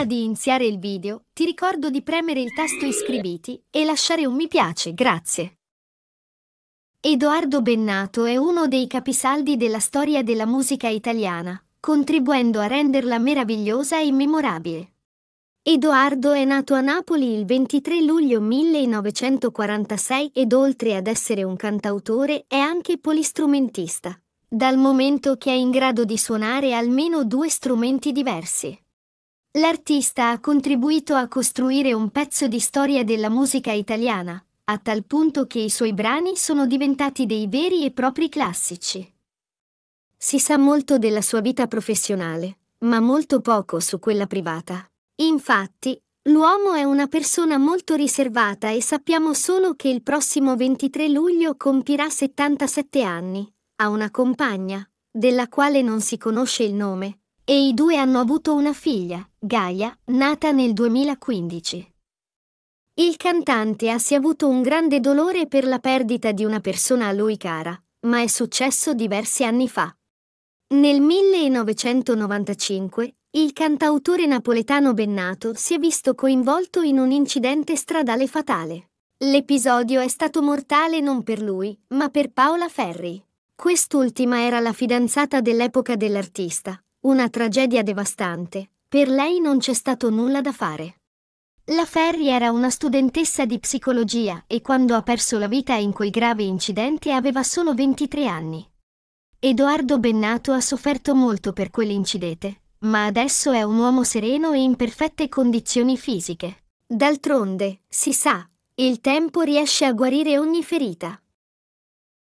Prima di iniziare il video, ti ricordo di premere il tasto iscriviti e lasciare un mi piace, grazie. Edoardo Bennato è uno dei capisaldi della storia della musica italiana, contribuendo a renderla meravigliosa e memorabile. Edoardo è nato a Napoli il 23 luglio 1946 ed oltre ad essere un cantautore è anche polistrumentista, dal momento che è in grado di suonare almeno due strumenti diversi. L'artista ha contribuito a costruire un pezzo di storia della musica italiana, a tal punto che i suoi brani sono diventati dei veri e propri classici. Si sa molto della sua vita professionale, ma molto poco su quella privata. Infatti, l'uomo è una persona molto riservata e sappiamo solo che il prossimo 23 luglio compirà 77 anni, ha una compagna, della quale non si conosce il nome, e i due hanno avuto una figlia, Gaia, nata nel 2015. Il cantante ha sì avuto un grande dolore per la perdita di una persona a lui cara, ma è successo diversi anni fa. Nel 1995, il cantautore napoletano Bennato si è visto coinvolto in un incidente stradale fatale. L'episodio è stato mortale non per lui, ma per Paola Ferri. Quest'ultima era la fidanzata dell'epoca dell'artista, una tragedia devastante. Per lei non c'è stato nulla da fare. La Ferri era una studentessa di psicologia e quando ha perso la vita in quel grave incidente aveva solo 23 anni. Edoardo Bennato ha sofferto molto per quell'incidente, ma adesso è un uomo sereno e in perfette condizioni fisiche. D'altronde, si sa, il tempo riesce a guarire ogni ferita.